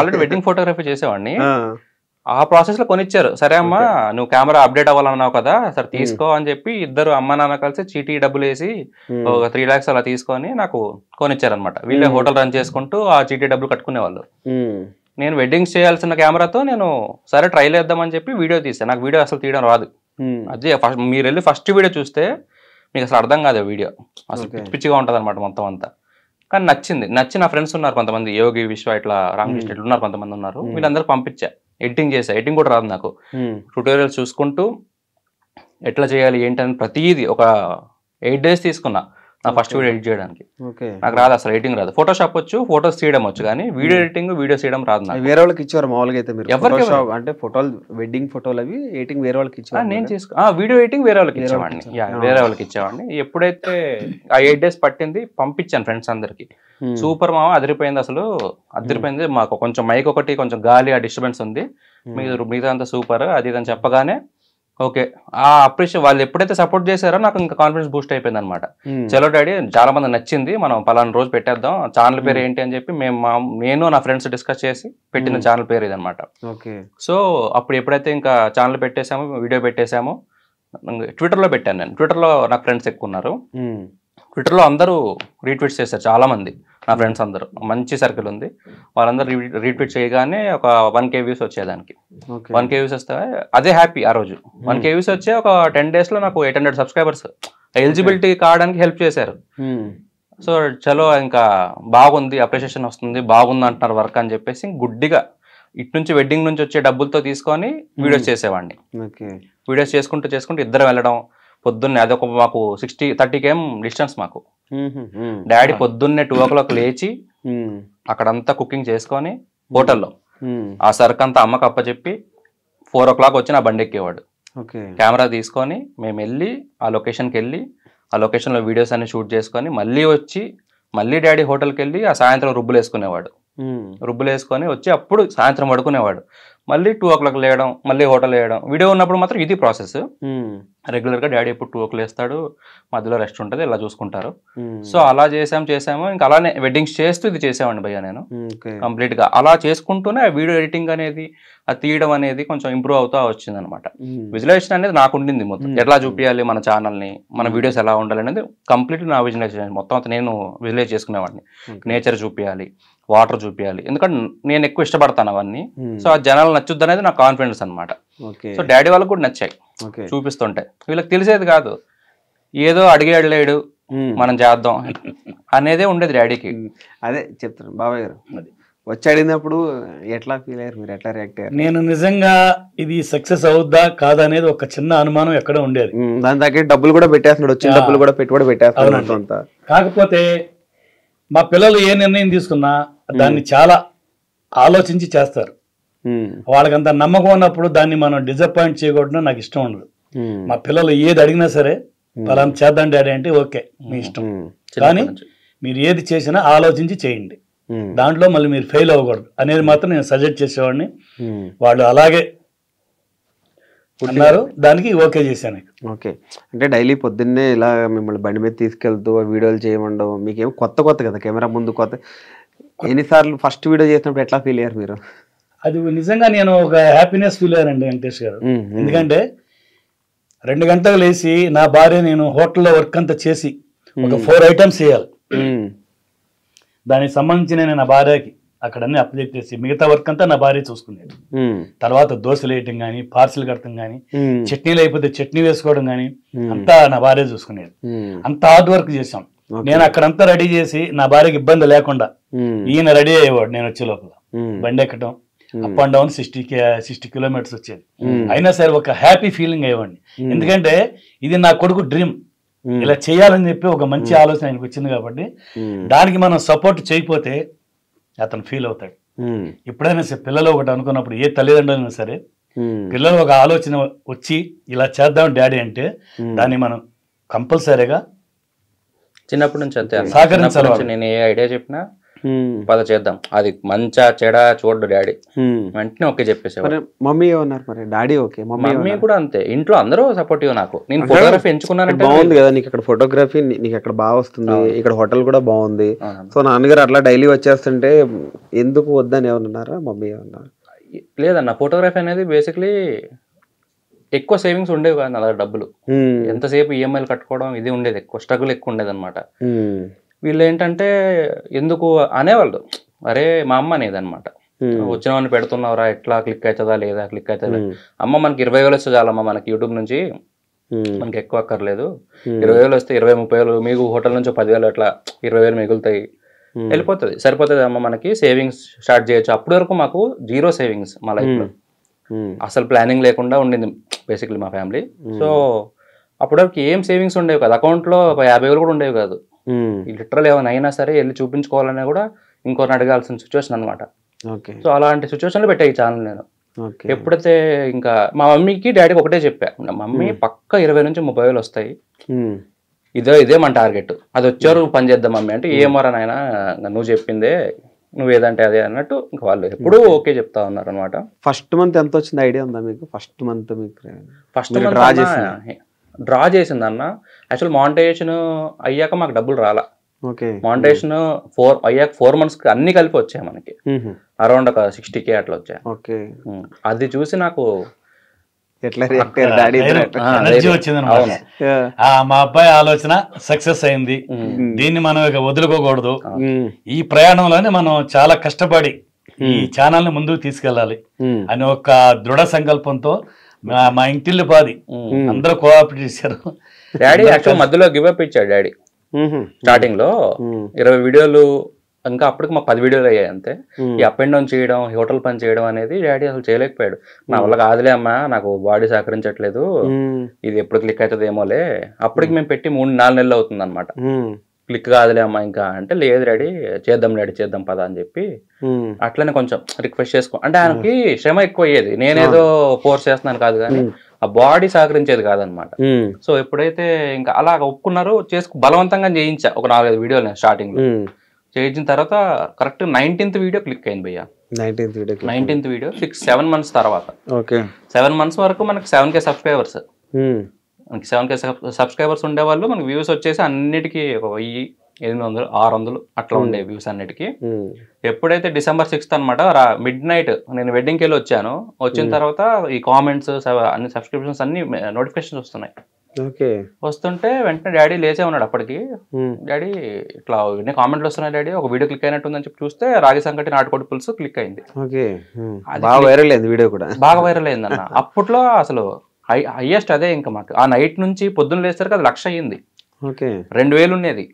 Already wedding photography చేసేవాడిని ఆ process లో కొనిచ్చారు సరే అమ్మా నువ్వు కెమెరా అప్డేట్ అవ్వాలన్నావు కదా సరే hmm. తీసుకో అని చెప్పి ఇద్దరు అమ్మ నాన్న కలిసి చీటీ డబ్బులు వేసి hmm. ఒక త్రీ లాక్స్ అలా తీసుకొని నాకు కొనిచ్చారు అనమాట వీళ్ళే hmm. హోటల్ రన్ చేసుకుంటూ ఆ చీటీ డబ్బులు కట్టుకునేవాళ్ళు నేను వెడ్డింగ్స్ చేయాల్సిన కెమెరాతో నేను సరే ట్రైల్ వేద్దామని చెప్పి వీడియో తీసాను నాకు వీడియో అసలు తీయడం రాదు అది ఫస్ట్ మీరు వెళ్ళి ఫస్ట్ వీడియో చూస్తే మీకు అసలు అర్థం కాదు వీడియో అసలు పిచ్చి పిచ్చిగా ఉంటుంది అనమాట మొత్తం అంతా కానీ నచ్చింది నచ్చి నా ఫ్రెండ్స్ ఉన్నారు కొంతమంది యోగి విశ్వ ఇట్లా రామకృష్ణ ఇట్లా ఉన్నారు కొంతమంది ఉన్నారు వీళ్ళందరూ పంపించా ఎడిటింగ్ చేసా ఎడిటింగ్ కూడా రాదు నాకు ట్యూటోరియల్స్ చూసుకుంటూ ఎట్లా చేయాలి ఏంటని ప్రతిదీ ఒక ఎయిట్ డేస్ తీసుకున్నా నా ఫస్ట్ వీడియో ఎడిట్ చేయడానికి నాకు రాదు అసలు ఎడిటింగ్ రాదు ఫోటోషాప్ వచ్చు ఫోటోస్ తీయడం వచ్చు కానీ hmm. వీడియో ఎడిటింగ్ వీడియోస్ తీయడం రాదు నాకు వేరే వాళ్ళకి ఇచ్చారు మామూలుగా అయితే మీరు ఎవరికి అంటే ఫోటోలు వెడ్డింగ్ ఫోటోలు అవి ఎడిటింగ్ వేరే వాళ్ళకి ఇచ్చారు నేను ఆ వీడియో ఎడిటింగ్ వేరే వాళ్ళకి ఇచ్చేవాడిని వేరే వాళ్ళకి ఇచ్చేవాడిని ఎప్పుడైతే ఆ ఎయిట్ డేస్ పట్టింది పంపించాను ఫ్రెండ్స్ అందరికి సూపర్ hmm. మామ అదిరిపోయింది అసలు అదిరిపోయింది hmm. మాకు కొంచెం మైక్ ఒకటి కొంచెం గాలి ఆ డిస్టర్బెన్స్ ఉంది మీరు మిగతా అంతా సూపర్ అది ఇదని చెప్పగానే ఓకే ఆ అప్రిషియే వాళ్ళు ఎప్పుడైతే సపోర్ట్ చేశారో నాకు ఇంకా కాన్ఫిడెన్స్ బూస్ట్ అయిపోయింది అనమాట చలో డాడీ చాలా మంది నచ్చింది మనం పలానా రోజు పెట్టేద్దాం ఛానల్ పేరు ఏంటి అని చెప్పి మేము నేను నా ఫ్రెండ్స్ డిస్కస్ చేసి పెట్టిన ఛానల్ పేరు ఇది ఓకే సో అప్పుడు ఎప్పుడైతే ఇంకా ఛానల్ పెట్టేశామో వీడియో పెట్టేశామో ట్విట్టర్లో పెట్టాను నేను ట్విట్టర్లో నా ఫ్రెండ్స్ ఎక్కువ ఉన్నారు ట్విట్టర్లో అందరూ రీట్వీట్ చేశారు చాలా మంది నా ఫ్రెండ్స్ అందరూ మంచి సర్కిల్ ఉంది వాళ్ళందరూ రీట్వీట్ చేయగానే ఒక వన్ కే వ్యూస్ వచ్చేదానికి వన్ కే వ్యూస్ వస్తే అదే హ్యాపీ ఆ రోజు వన్ కే వ్యూస్ వచ్చే ఒక టెన్ డేస్ లో నాకు ఎయిట్ హండ్రెడ్ సబ్స్క్రైబర్స్ ఎలిజిబిలిటీ కావడానికి హెల్ప్ చేశారు hmm. సో చలో ఇంకా బాగుంది అప్రిషియేషన్ వస్తుంది బాగుంది అంటున్నారు వర్క్ అని చెప్పేసి గుడ్డిగా ఇటు నుంచి వెడ్డింగ్ నుంచి వచ్చే డబ్బులతో తీసుకొని వీడియోస్ hmm. చేసేవాడిని వీడియోస్ చేసుకుంటూ చేసుకుంటూ ఇద్దరు వెళ్ళడం పొద్దున్నే అదొక మాకు సిక్స్టీ థర్టీ ఏం డిస్టెన్స్ మాకు డాడీ పొద్దున్నే టూ ఓ క్లాక్ లేచి అక్కడంతా కుకింగ్ చేసుకొని హోటల్లో ఆ సరుకు అంతా అమ్మకి అప్పచెప్పి ఫోర్ ఓ క్లాక్ వచ్చి నా బండి ఎక్కేవాడు కెమెరా తీసుకొని మేము వెళ్ళి ఆ లొకేషన్కి వెళ్ళి ఆ లొకేషన్లో వీడియోస్ అన్ని షూట్ చేసుకొని మళ్ళీ వచ్చి మళ్ళీ డాడీ హోటల్కి వెళ్ళి ఆ సాయంత్రం రుబ్బులు వేసుకునేవాడు రుబ్బులు వేసుకొని వచ్చి అప్పుడు సాయంత్రం పడుకునేవాడు మళ్ళీ టూ ఓ క్లాక్ లేయడం మళ్ళీ హోటల్ వేయడం వీడియో ఉన్నప్పుడు మాత్రం ఇది ప్రాసెస్ రెగ్యులర్గా డాడీ ఎప్పుడు టూ ఓ క్లాక్ వేస్తాడు మధ్యలో రెస్ట్ ఉంటుంది ఇలా చూసుకుంటారు సో అలా చేసాం చేసాము ఇంకా అలానే వెడ్డింగ్స్ చేస్తూ ఇది చేసామండి భయ్య నేను కంప్లీట్గా అలా చేసుకుంటూనే వీడియో ఎడిటింగ్ అనేది ఆ తీయడం అనేది కొంచెం ఇంప్రూవ్ అవుతా వచ్చింది అనమాట విజువలైజేషన్ అనేది నాకు ఉండింది మొత్తం ఎట్లా చూపించాలి మన ఛానల్ని మన వీడియోస్ ఎలా ఉండాలి అనేది కంప్లీట్ నా విజువలైజేషన్ మొత్తం అంతా నేను విజువలైజ్ చేసుకునేవాడిని నేచర్ చూపించాలి వాటర్ చూపించాలి ఎందుకంటే నేను ఎక్కువ ఇష్టపడతాను అవన్నీ hmm. సో ఆ జనాలు నచ్చుద్ది అనేది నా కాన్ఫిడెన్స్ అనమాట సో డాడీ వాళ్ళకు కూడా నచ్చాయి చూపిస్తుంటే వీళ్ళకి తెలిసేది కాదు ఏదో అడిగాడు లేడు hmm. మనం చేద్దాం అనేదే ఉండేది డాడీకి hmm. అదే చెప్తాను బాబాయ్ గారు వచ్చి అడిగినప్పుడు ఎట్లా ఫీల్ అయ్యారు మీరు ఎట్లా రియాక్ట్ అయ్యారు నేను నిజంగా ఇది సక్సెస్ అవుద్దా కాదా అనేది ఒక చిన్న అనుమానం ఎక్కడ ఉండేది దాని దగ్గర డబ్బులు కూడా పెట్టేస్తున్నాడు వచ్చిన డబ్బులు కూడా పెట్టుబడి పెట్టేస్తున్నాడు కాకపోతే మా పిల్లలు ఏ నిర్ణయం తీసుకున్నా దాన్ని చాలా ఆలోచించి చేస్తారు వాళ్ళకంత నమ్మకం ఉన్నప్పుడు దాన్ని మనం డిసప్పాయింట్ చేయకూడదు నాకు ఇష్టం ఉండదు మా పిల్లలు ఏది అడిగినా సరే పలానా చేద్దాం డాడీ అంటే ఓకే మీ ఇష్టం కానీ మీరు ఏది చేసినా ఆలోచించి చేయండి దాంట్లో మళ్ళీ మీరు ఫెయిల్ అవ్వకూడదు అనేది మాత్రం నేను సజెస్ట్ చేసేవాడిని వాళ్ళు అలాగే అన్నారు దానికి ఓకే చేశాను ఓకే అంటే డైలీ పొద్దున్నే ఇలా మిమ్మల్ని బండి మీద తీసుకెళ్తూ వీడియోలు చేయమండవు మీకేం కొత్త కొత్త కదా కెమెరా ముందు కొత్త ఎన్నిసార్లు ఫస్ట్ వీడియో చేసినప్పుడు ఎట్లా ఫీల్ అయ్యారు మీరు అది నిజంగా నేను ఒక హ్యాపీనెస్ ఫీల్ అయ్యానండి వెంకటేష్ గారు ఎందుకంటే రెండు గంటలు లేచి నా భార్య నేను హోటల్లో వర్క్ అంతా చేసి ఒక ఫోర్ ఐటమ్స్ చేయాలి దానికి సంబంధించిన నా భార్యకి అక్కడ అన్ని అప్డేట్ చేసి మిగతా వర్క్ అంతా నా భార్య చూసుకునేది తర్వాత దోశలు వేయటం కానీ పార్సిల్ కడతాం కానీ చట్నీలు అయిపోతే చట్నీ వేసుకోవడం కానీ అంతా నా భార్య చూసుకునేది అంత హార్డ్ వర్క్ చేశాం నేను అక్కడంతా రెడీ చేసి నా భార్యకి ఇబ్బంది లేకుండా ఈయన రెడీ అయ్యేవాడు నేను వచ్చే లోపల బండి ఎక్కడం up and down sixty sixty kilometres వచ్చేది అయినా సరే ఒక హ్యాపీ ఫీలింగ్ అయ్యేవాడిని ఎందుకంటే ఇది నా కొడుకు డ్రీమ్ ఇలా చేయాలని చెప్పి ఒక మంచి ఆలోచన ఆయనకు వచ్చింది కాబట్టి దానికి మనం సపోర్ట్ చేయకపోతే అతను ఫీల్ అవుతాడు ఎప్పుడైనా సరే పిల్లలు ఒకటి అనుకున్నప్పుడు ఏ తల్లిదండ్రులైనా సరే పిల్లలు ఒక ఆలోచన వచ్చి ఇలా చేద్దాం డాడీ అంటే దాన్ని మనం కంపల్సరీగా చిన్నప్పటి నుంచి అంతే సహకరించాలి నేను ఏ ఐడియా చెప్పినా పద చేద్దాం అది మంచా చెడ చూడడు డాడీ వెంటనే ఓకే చెప్పేసేవారు మమ్మీ ఉన్నారు మరి డాడీ ఓకే మమ్మీ కూడా అంతే ఇంట్లో అందరూ సపోర్టివ్ నాకు నేను ఫోటోగ్రఫీ ఎంచుకున్నానంటే బాగుంది కదా నీకు ఇక్కడ ఫోటోగ్రఫీ నీకు ఇక్కడ బాగా వస్తుంది ఇక్కడ హోటల్ కూడా బాగుంది సో నాన్నగారు అట్లా డైలీ వచ్చేస్తుంటే ఎందుకు వద్దని ఏమన్నారా మమ్మీ ఏమన్నారు లేదన్న ఫోటోగ్రఫీ అనేది బేసిక్లీ ఎక్కువ సేవింగ్స్ ఉండేవి కాదు నా దగ్గర డబ్బులు ఎంతసేపు ఈఎంఐలు e కట్టుకోవడం ఇది ఉండేది ఎక్కువ స్ట్రగుల్ ఎక్కువ ఉండేది అనమాట వీళ్ళు ఏంటంటే ఎందుకు అనేవాళ్ళు అరే మా అమ్మ అనేదన్నమాట వచ్చిన వాడిని పెడుతున్నావురా ఎట్లా క్లిక్ అవుతుందా లేదా క్లిక్ అవుతుందా అమ్మ మనకి ఇరవై వేలు వస్తే చాలమ్మ మనకి యూట్యూబ్ నుంచి మనకి ఎక్కువ అక్కర్లేదు ఇరవై వేలు వస్తే ఇరవై ముప్పై వేలు మీకు హోటల్ నుంచి పదివేలు అట్లా ఇరవై వేలు మిగులుతాయి వెళ్ళిపోతుంది సరిపోతుంది అమ్మ మనకి సేవింగ్స్ స్టార్ట్ చేయొచ్చు అప్పటి వరకు మాకు జీరో సేవింగ్స్ మా లో అసలు ప్లానింగ్ లేకుండా ఉండింది బేసిక్లీ మా ఫ్యామిలీ సో అప్పటివరకు ఏం సేవింగ్స్ ఉండేవి కాదు అకౌంట్లో యాభై వేలు కూడా ఉండేవి కాదు లిటరల్ ఏమైనా అయినా సరే వెళ్ళి చూపించుకోవాలని కూడా ఇంకోరిని అడగాల్సిన సిచ్యువేషన్ అనమాట సో అలాంటి సిచ్యువేషన్లో పెట్టే ఈ ఛానల్ నేను ఎప్పుడైతే ఇంకా మా మమ్మీకి డాడీకి ఒకటే చెప్పా మమ్మీ పక్క ఇరవై నుంచి ముప్పై వేలు వస్తాయి ఇదే ఇదే మన టార్గెట్ అది వచ్చారు పని చేద్దాం మమ్మీ అంటే ఏమోరా నాయన నువ్వు చెప్పిందే నువ్వు ఏదంటే అదే అన్నట్టు ఇంకా వాళ్ళు ఎప్పుడు ఓకే చెప్తా ఉన్నారు అనమాట ఫస్ట్ మంత్ ఎంత వచ్చింది ఐడియా ఉందా మీకు ఫస్ట్ మంత్ మీకు ఫస్ట్ మంత్ డ్రా చేసిందన్న యాక్చువల్ మానిటైజేషన్ అయ్యాక మాకు డబ్బులు రాలా మానిటైజేషన్ ఫోర్ అయ్యాక ఫోర్ మంత్స్ అన్ని కలిపి వచ్చాయి మనకి అరౌండ్ ఒక సిక్స్టీ కే అట్లా వచ్చాయి అది చూసి నాకు మా అబ్బాయి ఆలోచన సక్సెస్ అయింది దీన్ని మనం ఇక వదులుకోకూడదు ఈ ప్రయాణంలోనే మనం చాలా కష్టపడి ఈ ఛానల్ ని ముందుకు తీసుకెళ్ళాలి అని ఒక దృఢ సంకల్పంతో మా ఇంటిల్లు పాది అందరూ కోఆపరేట్ చేశారు డాడీ యాక్చువల్ మధ్యలో గివప్ ఇచ్చాడు డాడీ స్టార్టింగ్ లో ఇరవై వీడియోలు ఇంకా అప్పటికి మా పది వీడియోలు అయ్యాయి అంతే ఈ అప్ అండ్ డౌన్ చేయడం హోటల్ పని చేయడం అనేది డాడీ అసలు చేయలేకపోయాడు నా వల్ల కాదులే అమ్మా నాకు బాడీ సహకరించట్లేదు ఇది ఎప్పుడు క్లిక్ అవుతుంది ఏమోలే అప్పటికి మేము పెట్టి మూడు నాలుగు నెలలు అవుతుంది అనమాట క్లిక్ కాదులే అమ్మా ఇంకా అంటే లేదు రెడీ చేద్దాం రెడీ చేద్దాం పద అని చెప్పి అట్లనే కొంచెం రిక్వెస్ట్ చేసుకో అంటే ఆయనకి శ్రమ ఎక్కువ అయ్యేది నేనేదో ఫోర్స్ చేస్తున్నాను కాదు కానీ ఆ బాడీ సహకరించేది కాదనమాట సో ఎప్పుడైతే ఇంకా అలా ఒప్పుకున్నారో చేసుకు బలవంతంగా చేయించా ఒక నాలుగైదు వీడియోలు నేను స్టార్టింగ్ లో చేయించిన తర్వాత కరెక్ట్ నైన్టీన్త్ వీడియో క్లిక్ అయింది భయ్య nineteenth video nineteenth video six seven months తర్వాత ఓకే సెవెన్ మంత్స్ వరకు మనకి సెవెన్ కే సబ్స్క్రైబర్స్ మనకి సెవెన్ కే సబ్స్క్రైబర్స్ ఉండేవాళ్ళు మనకి వ్యూస్ వచ్చేసి అన్నిటికీ ఒక వెయ్యి ఎనిమిది వందలు ఆరు వందలు అట్లా ఉండే వ్యూస్ అన్నిటికీ ఎప్పుడైతే డిసెంబర్ సిక్స్త్ అనమాట మిడ్ నైట్ నేను వెడ్డింగ్కి వెళ్ళి వచ్చాను వచ్చిన తర్వాత ఈ కామెంట్స్ అన్ని సబ్స్క్రిప్షన్స్ అన్ని నోటిఫికేషన్స్ వస్తున్నాయి వస్తుంటే వెంటనే డాడీ లేచే ఉన్నాడు అప్పటికి డాడీ ఇట్లా ఎన్ని కామెంట్లు వస్తున్నాయి డాడీ ఒక వీడియో క్లిక్ అయినట్టు అని చెప్పి చూస్తే రాగి సంకటి నాటుకోటి పులుసు క్లిక్ అయింది బాగా వైరల్ అయింది వీడియో కూడా బాగా వైరల్ అయింది అన్న అప్పట్లో అసలు హై హైయెస్ట్ అదే ఇంకా మాకు ఆ నైట్ నుంచి పొద్దున్న లేసరికి అది లక్ష అయ్యింది రెండు వేలు ఉండేది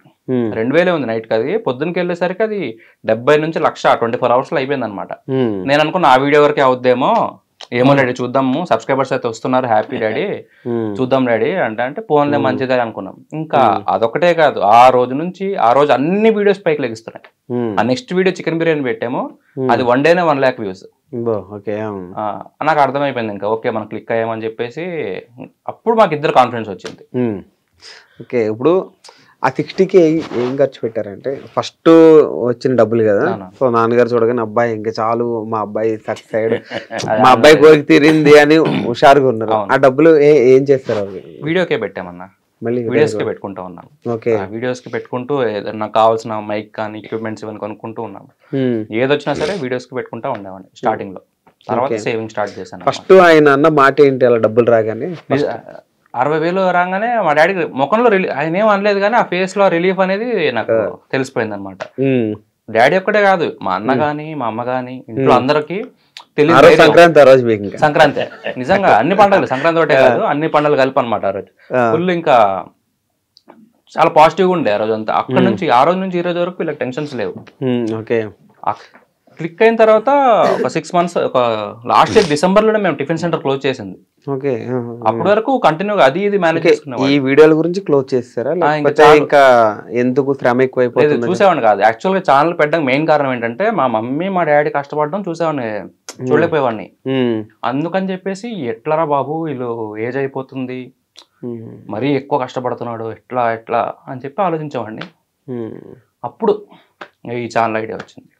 రెండు వేలే ఉంది నైట్ అది పొద్దున్నకి వెళ్ళేసరికి అది డెబ్బై నుంచి లక్ష ట్వంటీ ఫోర్ అవర్స్ లో అయిపోయింది అనమాట నేను అనుకున్న ఆ వీడియో వరకే అవుద్దేమో ఏమో డాడీ చూద్దాము సబ్స్క్రైబర్స్ అయితే వస్తున్నారు హ్యాపీ డాడీ చూద్దాం డాడీ అంటే అంటే ఫోన్లే మంచిదే అనుకున్నాం ఇంకా అదొకటే కాదు ఆ రోజు నుంచి ఆ రోజు అన్ని వీడియోస్ పైకి లెగిస్తున్నాయి ఆ నెక్స్ట్ వీడియో చికెన్ బిర్యానీ పెట్టామో అది వన్ డేనే వన్ ల్యాక్ వ్యూస్ ఓకే నాకు అర్థమైపోయింది ఇంకా ఓకే మనం క్లిక్ అయ్యామని చెప్పేసి అప్పుడు మాకు ఇద్దరు కాన్ఫిడెన్స్ వచ్చింది ఓకే ఇప్పుడు ఆ సిక్స్టీకి ఏం ఖర్చు పెట్టారంటే ఫస్ట్ వచ్చిన డబ్బులు కదా సో నాన్నగారు చూడగానే అబ్బాయి ఇంకా చాలు మా అబ్బాయి సక్సెస్ అయ్యాడు మా అబ్బాయి కోరిక తీరింది అని హుషారుగా ఉన్నారు ఆ డబ్బులు ఏం చేస్తారు వీడియోకే పెట్టామన్నా మళ్ళీ వీడియోస్కి పెట్టుకుంటా ఉన్నాను ఓకే వీడియోస్కి పెట్టుకుంటూ ఏదన్నా కావాల్సిన మైక్ కానీ ఎక్విప్మెంట్స్ ఇవన్నీ కొనుక్కుంటూ ఉన్నాను ఏదొచ్చినా సరే వీడియోస్కి పెట్టుకుంటా ఉండేవాడిని లో తర్వాత సేవింగ్ స్టార్ట్ చేశాను ఫస్ట్ ఆయన అన్న మాట ఏంటి అలా డబ్బులు రాగానే అరవై వేలు రాగానే మా డాడీకి ముఖంలో రిలీఫ్ ఆయన ఏం అనలేదు కానీ ఆ ఫేస్ లో రిలీఫ్ అనేది నాకు తెలిసిపోయింది అనమాట డాడీ ఒక్కటే కాదు మా అన్న కానీ మా అమ్మ కానీ ఇంట్లో అందరికి తెలియదు సంక్రాంతి సంక్రాంతి నిజంగా అన్ని పండుగలు సంక్రాంతి ఒకటే కాదు అన్ని పండుగలు కలిపి అనమాట ఆ రోజు ఫుల్ ఇంకా చాలా గా ఉండే ఆ రోజు అంతా అక్కడ hmm. నుంచి ఆ రోజు నుంచి ఈ రోజు వరకు వీళ్ళకి టెన్షన్స్ లేవు ఓకే hmm, క్లిక్ అయిన తర్వాత ఒక సిక్స్ మంత్స్ ఒక లాస్ట్ ఇయర్ డిసెంబర్ లోనే మేము టిఫిన్ సెంటర్ క్లోజ్ చేసింది ఓకే అప్పటి వరకు కంటిన్యూగా అది ఇది మేనేజ్ చేసుకున్నాం ఈ వీడియోల గురించి క్లోజ్ చేస్తారా ఇంకా ఎందుకు శ్రమ ఎక్కువ చూసేవాడిని కాదు యాక్చువల్ గా ఛానల్ పెట్టడం మెయిన్ కారణం ఏంటంటే మా మమ్మీ మా డాడీ కష్టపడడం చూసేవాడిని చూడలేకపోయేవాడిని అందుకని చెప్పేసి ఎట్లరా బాబు వీళ్ళు ఏజ్ అయిపోతుంది మరీ ఎక్కువ కష్టపడుతున్నాడు ఎట్లా ఎట్లా అని చెప్పి ఆలోచించేవాడిని అప్పుడు ఈ ఛానల్ ఐడియా వచ్చింది